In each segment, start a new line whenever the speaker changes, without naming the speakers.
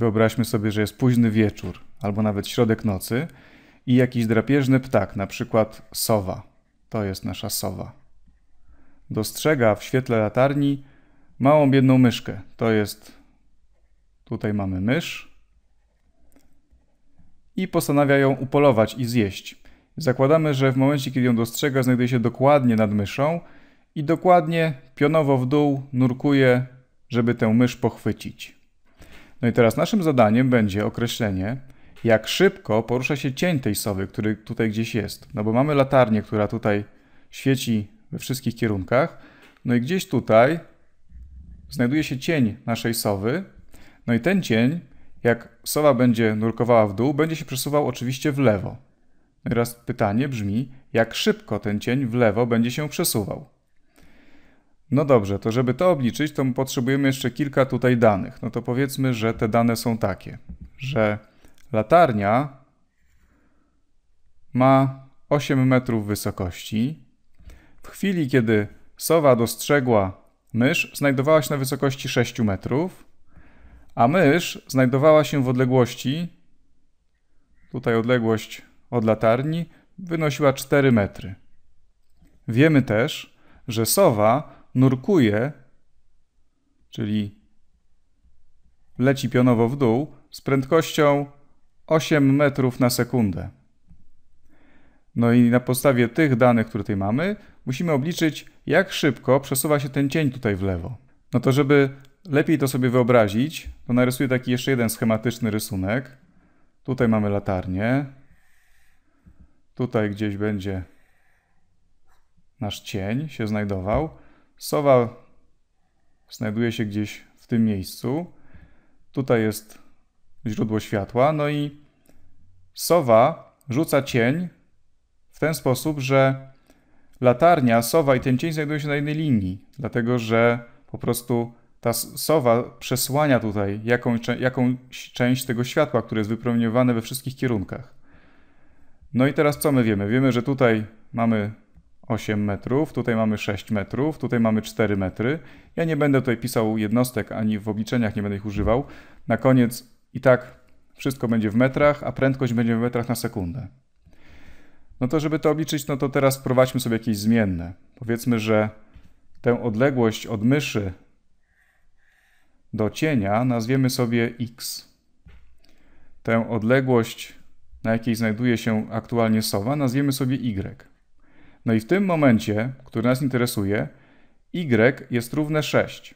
Wyobraźmy sobie, że jest późny wieczór albo nawet środek nocy i jakiś drapieżny ptak, na przykład sowa. To jest nasza sowa. Dostrzega w świetle latarni małą biedną myszkę. To jest. Tutaj mamy mysz. I postanawia ją upolować i zjeść. Zakładamy, że w momencie, kiedy ją dostrzega, znajduje się dokładnie nad myszą i dokładnie pionowo w dół nurkuje, żeby tę mysz pochwycić. No i teraz naszym zadaniem będzie określenie, jak szybko porusza się cień tej sowy, który tutaj gdzieś jest. No bo mamy latarnię, która tutaj świeci we wszystkich kierunkach. No i gdzieś tutaj znajduje się cień naszej sowy. No i ten cień, jak sowa będzie nurkowała w dół, będzie się przesuwał oczywiście w lewo. No teraz pytanie brzmi, jak szybko ten cień w lewo będzie się przesuwał. No dobrze, to żeby to obliczyć, to potrzebujemy jeszcze kilka tutaj danych. No to powiedzmy, że te dane są takie, że latarnia ma 8 metrów wysokości. W chwili, kiedy sowa dostrzegła mysz, znajdowała się na wysokości 6 metrów, a mysz znajdowała się w odległości, tutaj odległość od latarni, wynosiła 4 metry. Wiemy też, że sowa nurkuje, czyli leci pionowo w dół z prędkością 8 metrów na sekundę. No i na podstawie tych danych, które tutaj mamy, musimy obliczyć, jak szybko przesuwa się ten cień tutaj w lewo. No to żeby lepiej to sobie wyobrazić, to narysuję taki jeszcze jeden schematyczny rysunek. Tutaj mamy latarnię. Tutaj gdzieś będzie nasz cień się znajdował. Sowa znajduje się gdzieś w tym miejscu. Tutaj jest źródło światła. No i sowa rzuca cień w ten sposób, że latarnia, sowa i ten cień znajdują się na jednej linii, dlatego że po prostu ta sowa przesłania tutaj jakąś, jakąś część tego światła, które jest wypromieniowane we wszystkich kierunkach. No i teraz co my wiemy? Wiemy, że tutaj mamy 8 metrów, tutaj mamy 6 metrów, tutaj mamy 4 metry. Ja nie będę tutaj pisał jednostek ani w obliczeniach nie będę ich używał. Na koniec i tak wszystko będzie w metrach, a prędkość będzie w metrach na sekundę. No to żeby to obliczyć, no to teraz wprowadźmy sobie jakieś zmienne. Powiedzmy, że tę odległość od myszy do cienia nazwiemy sobie x. Tę odległość, na jakiej znajduje się aktualnie sowa, nazwiemy sobie y. No i w tym momencie, który nas interesuje, y jest równe 6.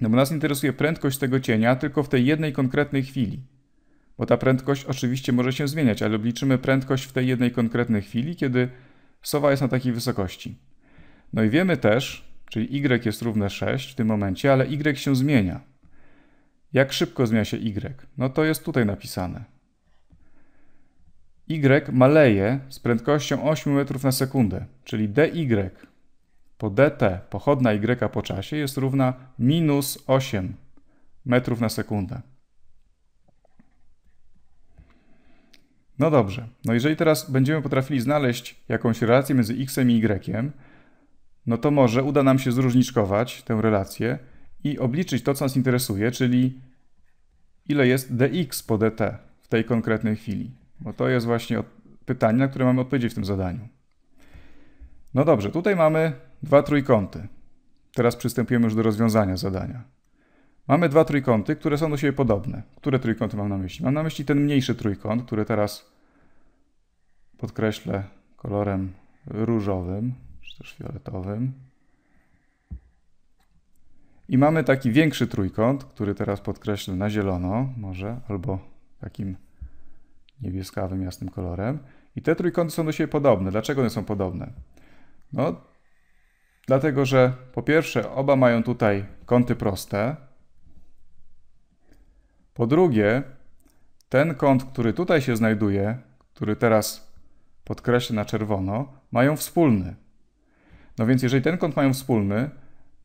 No bo nas interesuje prędkość tego cienia tylko w tej jednej konkretnej chwili. Bo ta prędkość oczywiście może się zmieniać, ale obliczymy prędkość w tej jednej konkretnej chwili, kiedy sowa jest na takiej wysokości. No i wiemy też, czyli y jest równe 6 w tym momencie, ale y się zmienia. Jak szybko zmienia się y? No to jest tutaj napisane y maleje z prędkością 8 metrów na sekundę, czyli dy po dt pochodna y po czasie jest równa minus 8 metrów na sekundę. No dobrze, no jeżeli teraz będziemy potrafili znaleźć jakąś relację między x i y, no to może uda nam się zróżniczkować tę relację i obliczyć to, co nas interesuje, czyli ile jest dx po dt w tej konkretnej chwili. Bo to jest właśnie pytanie, na które mamy odpowiedzi w tym zadaniu. No dobrze, tutaj mamy dwa trójkąty. Teraz przystępujemy już do rozwiązania zadania. Mamy dwa trójkąty, które są do siebie podobne. Które trójkąty mam na myśli? Mam na myśli ten mniejszy trójkąt, który teraz podkreślę kolorem różowym, czy też fioletowym. I mamy taki większy trójkąt, który teraz podkreślę na zielono może, albo takim niebieskawym, jasnym kolorem. I te trójkąty są do siebie podobne. Dlaczego one są podobne? No, dlatego, że po pierwsze oba mają tutaj kąty proste. Po drugie, ten kąt, który tutaj się znajduje, który teraz podkreślę na czerwono, mają wspólny. No więc jeżeli ten kąt mają wspólny,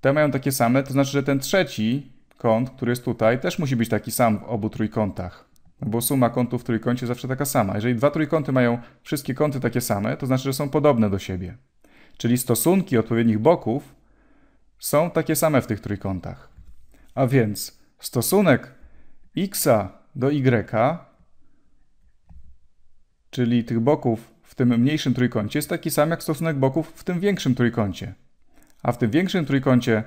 te mają takie same, to znaczy, że ten trzeci kąt, który jest tutaj, też musi być taki sam w obu trójkątach bo suma kątów w trójkącie zawsze taka sama. Jeżeli dwa trójkąty mają wszystkie kąty takie same, to znaczy, że są podobne do siebie. Czyli stosunki odpowiednich boków są takie same w tych trójkątach. A więc stosunek x do y, czyli tych boków w tym mniejszym trójkącie, jest taki sam jak stosunek boków w tym większym trójkącie. A w tym większym trójkącie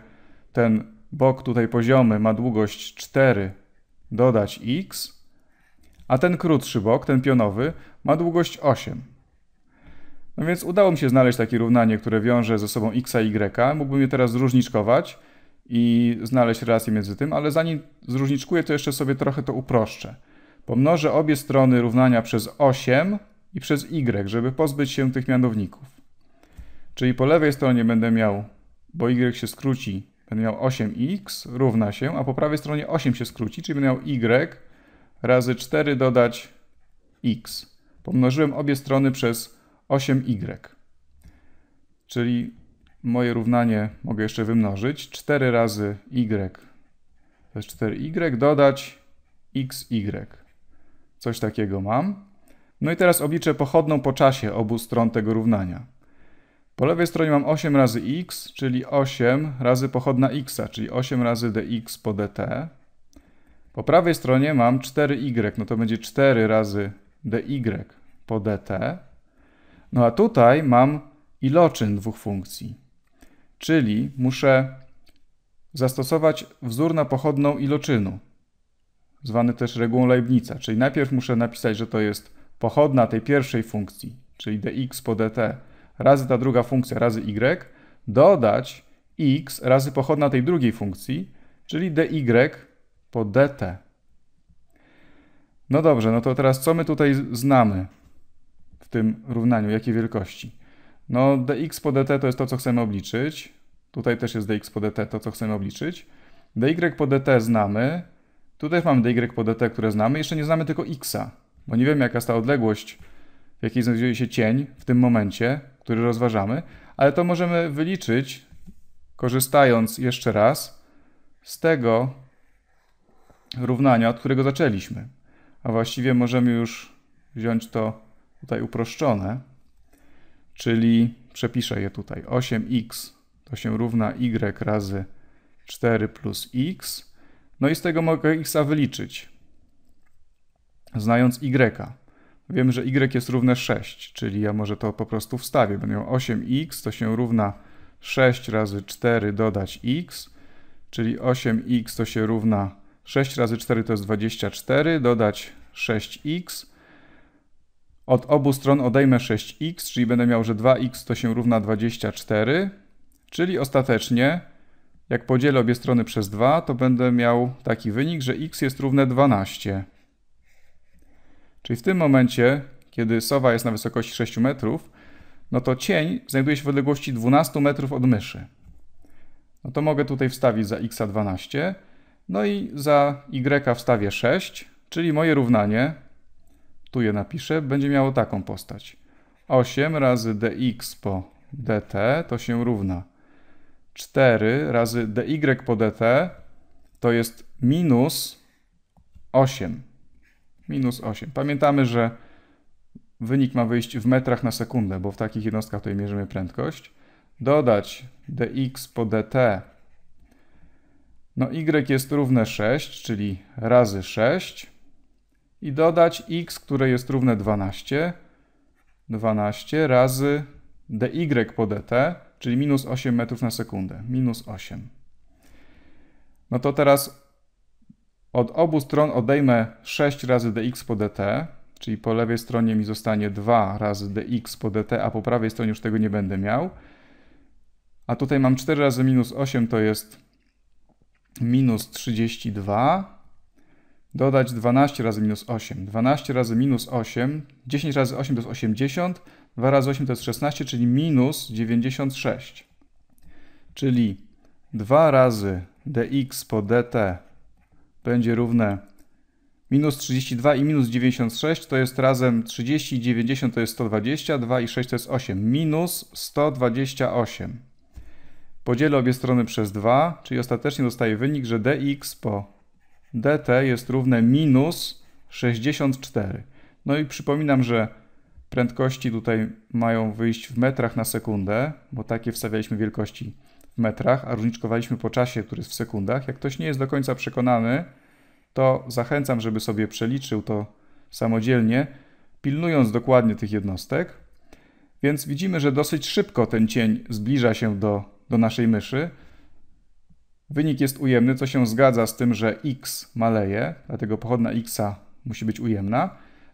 ten bok tutaj poziomy ma długość 4 dodać x, a ten krótszy bok, ten pionowy, ma długość 8. No więc udało mi się znaleźć takie równanie, które wiąże ze sobą x i y. Mógłbym je teraz zróżniczkować i znaleźć relację między tym, ale zanim zróżniczkuję, to jeszcze sobie trochę to uproszczę. Pomnożę obie strony równania przez 8 i przez y, żeby pozbyć się tych mianowników. Czyli po lewej stronie będę miał, bo y się skróci, będę miał 8x równa się, a po prawej stronie 8 się skróci, czyli będę miał y razy 4 dodać x. Pomnożyłem obie strony przez 8y. Czyli moje równanie mogę jeszcze wymnożyć. 4 razy y to jest 4y y dodać xy. Coś takiego mam. No i teraz obliczę pochodną po czasie obu stron tego równania. Po lewej stronie mam 8 razy x, czyli 8 razy pochodna x, czyli 8 razy dx po dt. Po prawej stronie mam 4y, y, no to będzie 4 razy dy po dt. No a tutaj mam iloczyn dwóch funkcji. Czyli muszę zastosować wzór na pochodną iloczynu, zwany też regułą Leibnica. Czyli najpierw muszę napisać, że to jest pochodna tej pierwszej funkcji, czyli dx po dt, razy ta druga funkcja, razy y, dodać x razy pochodna tej drugiej funkcji, czyli dy po DT. No dobrze, no to teraz co my tutaj znamy w tym równaniu, jakiej wielkości? No dx po dt to jest to, co chcemy obliczyć. Tutaj też jest dx po dt, to co chcemy obliczyć. dy po dt znamy. Tutaj mamy dy po dt, które znamy. Jeszcze nie znamy tylko x'a, bo nie wiem jaka jest ta odległość, w jakiej znajduje się cień w tym momencie, który rozważamy. Ale to możemy wyliczyć, korzystając jeszcze raz z tego, równania, od którego zaczęliśmy. A właściwie możemy już wziąć to tutaj uproszczone, czyli przepiszę je tutaj. 8x to się równa y razy 4 plus x. No i z tego mogę x wyliczyć, znając y. Wiem, że y jest równe 6, czyli ja może to po prostu wstawię. Będę miał 8x, to się równa 6 razy 4 dodać x, czyli 8x to się równa 6 razy 4 to jest 24, dodać 6x. Od obu stron odejmę 6x, czyli będę miał, że 2x to się równa 24, czyli ostatecznie, jak podzielę obie strony przez 2, to będę miał taki wynik, że x jest równe 12. Czyli w tym momencie, kiedy sowa jest na wysokości 6 metrów, no to cień znajduje się w odległości 12 metrów od myszy. No to mogę tutaj wstawić za x 12, no i za y wstawię 6, czyli moje równanie, tu je napiszę, będzie miało taką postać. 8 razy dx po dt to się równa 4 razy dy po dt to jest minus 8. Minus 8. Pamiętamy, że wynik ma wyjść w metrach na sekundę, bo w takich jednostkach tutaj mierzymy prędkość. Dodać dx po dt no y jest równe 6, czyli razy 6 i dodać x, które jest równe 12, 12 razy dy po dt, e czyli minus 8 metrów na sekundę, minus 8. No to teraz od obu stron odejmę 6 razy dx po dt, e czyli po lewej stronie mi zostanie 2 razy dx po dt, e a po prawej stronie już tego nie będę miał. A tutaj mam 4 razy minus 8 to jest minus 32, dodać 12 razy minus 8. 12 razy minus 8, 10 razy 8 to jest 80, 2 razy 8 to jest 16, czyli minus 96. Czyli 2 razy dx po dt będzie równe minus 32 i minus 96 to jest razem 30 i 90 to jest 120, 2 i 6 to jest 8, minus 128. Podzielę obie strony przez 2, czyli ostatecznie dostaję wynik, że dx po dt jest równe minus 64. No i przypominam, że prędkości tutaj mają wyjść w metrach na sekundę, bo takie wstawialiśmy wielkości w metrach, a różniczkowaliśmy po czasie, który jest w sekundach. Jak ktoś nie jest do końca przekonany, to zachęcam, żeby sobie przeliczył to samodzielnie, pilnując dokładnie tych jednostek. Więc widzimy, że dosyć szybko ten cień zbliża się do do naszej myszy. Wynik jest ujemny, co się zgadza z tym, że x maleje, dlatego pochodna x musi być ujemna.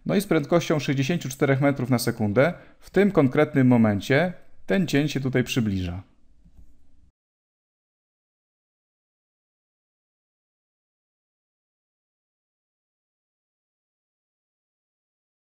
No i z prędkością 64 metrów na sekundę w tym konkretnym momencie ten cień się tutaj przybliża.